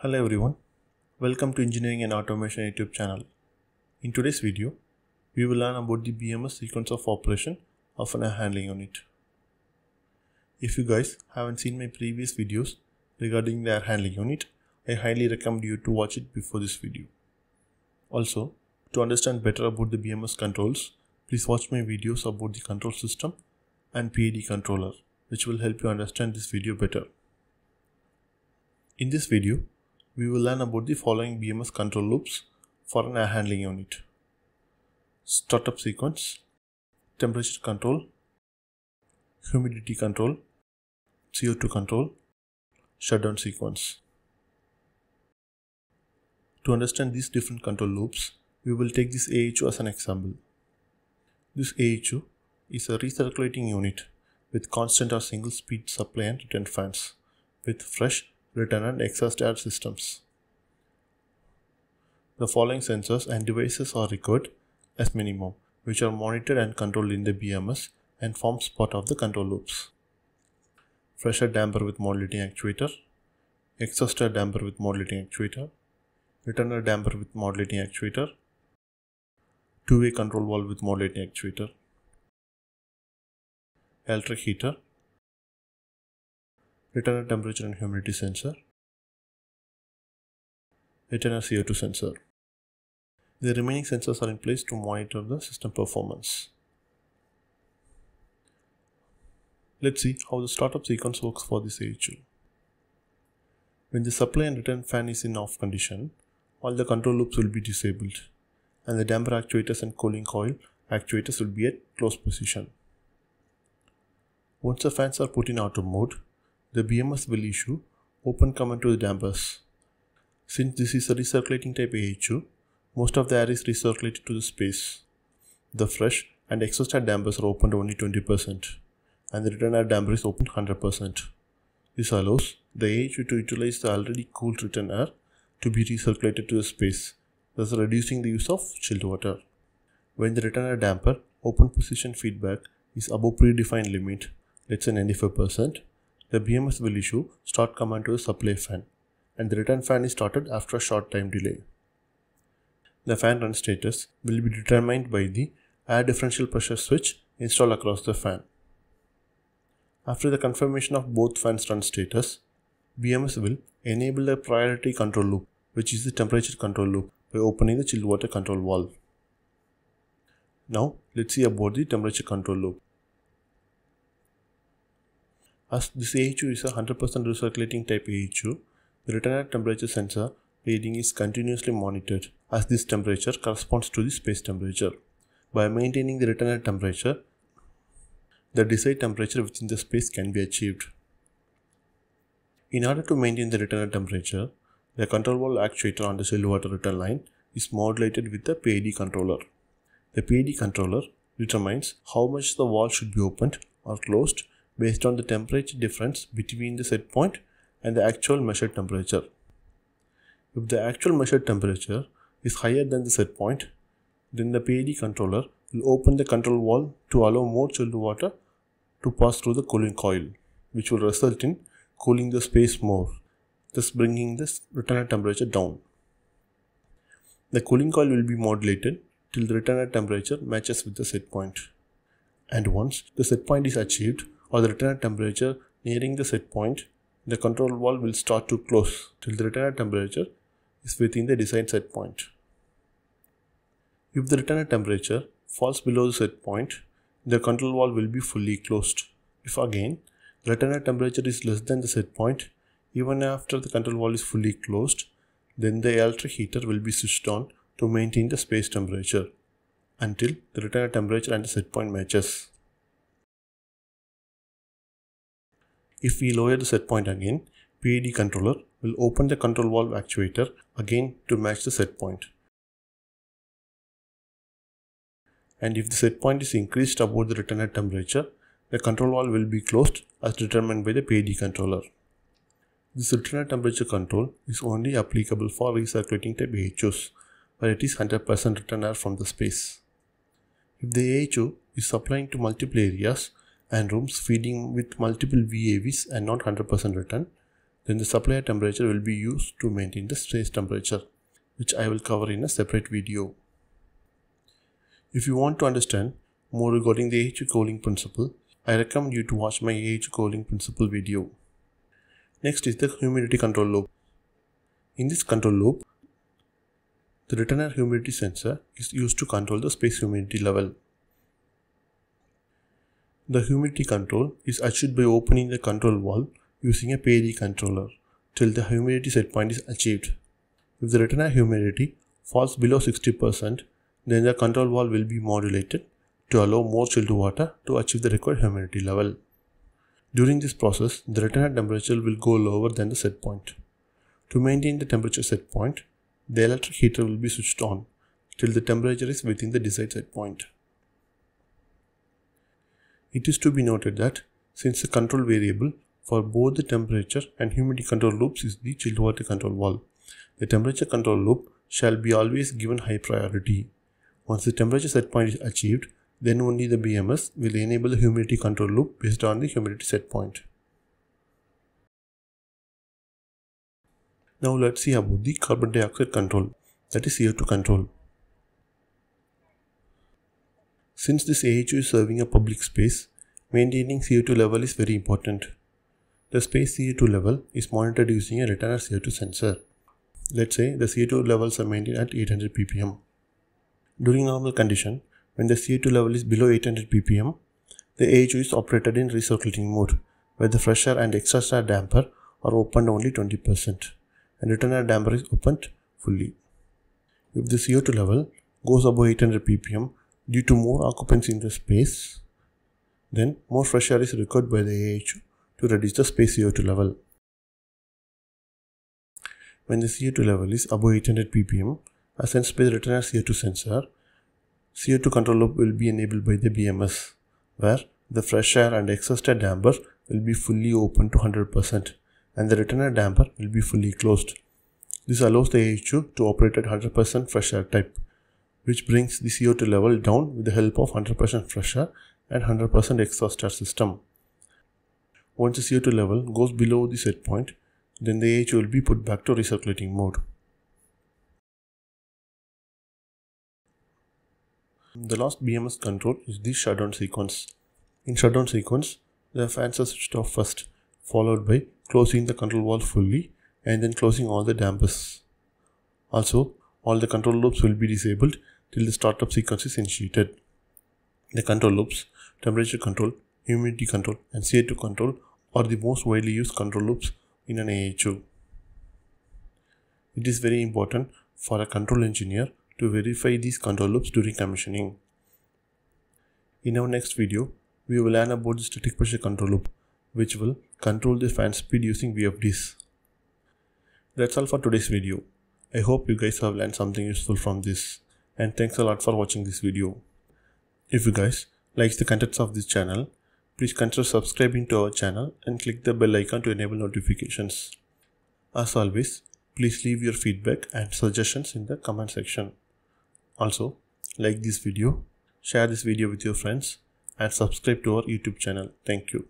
Hello everyone, welcome to Engineering and Automation YouTube channel. In today's video, we will learn about the BMS sequence of operation of an air handling unit. If you guys haven't seen my previous videos regarding the air handling unit, I highly recommend you to watch it before this video. Also, to understand better about the BMS controls, please watch my videos about the control system and PID controller which will help you understand this video better. In this video, we will learn about the following BMS control loops for an air handling unit. Startup sequence, temperature control, humidity control, CO2 control, shutdown sequence. To understand these different control loops, we will take this AHU as an example. This AHU is a recirculating unit with constant or single speed supply and return fans, with fresh return and exhaust air systems. The following sensors and devices are required as minimum, which are monitored and controlled in the BMS and forms part of the control loops. Fresh air damper with modulating actuator, exhaust air damper with modulating actuator, return air damper with modulating actuator, two-way control valve with modulating actuator electric heater, return a temperature and humidity sensor, return a CO2 sensor. The remaining sensors are in place to monitor the system performance. Let's see how the startup sequence works for this AHU. When the supply and return fan is in off condition, all the control loops will be disabled and the damper actuators and cooling coil actuators will be at closed position. Once the fans are put in auto mode, the BMS will issue open command to the dampers. Since this is a recirculating type AHU, most of the air is recirculated to the space. The fresh and exhaust air dampers are opened only 20% and the return air damper is opened 100%. This allows the AHU to utilize the already cooled return air to be recirculated to the space, thus reducing the use of chilled water. When the return air damper open position feedback is above predefined limit, let's say 95%, the BMS will issue start command to the supply fan and the return fan is started after a short time delay. The fan run status will be determined by the air differential pressure switch installed across the fan. After the confirmation of both fans run status, BMS will enable the priority control loop which is the temperature control loop by opening the chilled water control valve. Now let's see about the temperature control loop. As this AHU is a 100% recirculating type AHU, the return air temperature sensor reading is continuously monitored as this temperature corresponds to the space temperature. By maintaining the return air temperature, the desired temperature within the space can be achieved. In order to maintain the return air temperature, the control wall actuator on the water return line is modulated with the PID controller. The PID controller determines how much the wall should be opened or closed based on the temperature difference between the set point and the actual measured temperature. If the actual measured temperature is higher than the set point, then the PID controller will open the control valve to allow more chilled water to pass through the cooling coil, which will result in cooling the space more, thus bringing the return temperature down. The cooling coil will be modulated till the return temperature matches with the set point. And once the set point is achieved, or the return temperature nearing the set point, the control valve will start to close till the return temperature is within the desired set point. If the return temperature falls below the set point, the control valve will be fully closed. If again the return temperature is less than the set point, even after the control valve is fully closed, then the electric heater will be switched on to maintain the space temperature until the return temperature and the set point matches. If we lower the set point again, PID controller will open the control valve actuator again to match the set point. And if the set point is increased above the return head temperature, the control valve will be closed as determined by the PID controller. This return head temperature control is only applicable for recirculating type AHOs where it is 100% return air from the space. If the AHO is supplying to multiple areas, and rooms feeding with multiple VAVs and not 100% return, then the supplier temperature will be used to maintain the space temperature, which I will cover in a separate video. If you want to understand more regarding the AHU cooling principle, I recommend you to watch my AHU cooling principle video. Next is the humidity control loop. In this control loop, the return air humidity sensor is used to control the space humidity level. The humidity control is achieved by opening the control valve using a PID controller till the humidity set point is achieved. If the retina humidity falls below 60%, then the control valve will be modulated to allow more chilled water to achieve the required humidity level. During this process, the retina temperature will go lower than the set point. To maintain the temperature set point, the electric heater will be switched on till the temperature is within the desired set point. It is to be noted that since the control variable for both the temperature and humidity control loops is the chilled water control valve, the temperature control loop shall be always given high priority. Once the temperature set point is achieved, then only the BMS will enable the humidity control loop based on the humidity set point. Now let's see about the carbon dioxide control that is CO2 control. Since this AHU is serving a public space, maintaining CO2 level is very important. The space CO2 level is monitored using a retainer CO2 sensor. Let's say the CO2 levels are maintained at 800 ppm. During normal condition, when the CO2 level is below 800 ppm, the AHU is operated in recirculating mode, where the fresh air and air damper are opened only 20% and returner damper is opened fully. If the CO2 level goes above 800 ppm, Due to more occupants in the space, then more fresh air is required by the AHO to reduce the space CO2 level. When the CO2 level is above 800 ppm, a sense space returner CO2 sensor, CO2 control loop will be enabled by the BMS, where the fresh air and exhausted damper will be fully open to 100% and the returner damper will be fully closed. This allows the AHU to operate at 100% fresh air type which brings the CO2 level down with the help of 100% fresh air and 100% exhaust air system. Once the CO2 level goes below the set point, then the AH will be put back to recirculating mode. The last BMS control is the shutdown sequence. In shutdown sequence, the fans are switched off first, followed by closing the control valve fully and then closing all the dampers. Also, all the control loops will be disabled till the startup sequence is initiated. The control loops, temperature control, humidity control, and CO2 control are the most widely used control loops in an AHO. It is very important for a control engineer to verify these control loops during commissioning. In our next video, we will learn about the static pressure control loop, which will control the fan speed using VFDs. That's all for today's video. I hope you guys have learned something useful from this and thanks a lot for watching this video. If you guys likes the contents of this channel, please consider subscribing to our channel and click the bell icon to enable notifications. As always, please leave your feedback and suggestions in the comment section. Also, like this video, share this video with your friends and subscribe to our YouTube channel. Thank you.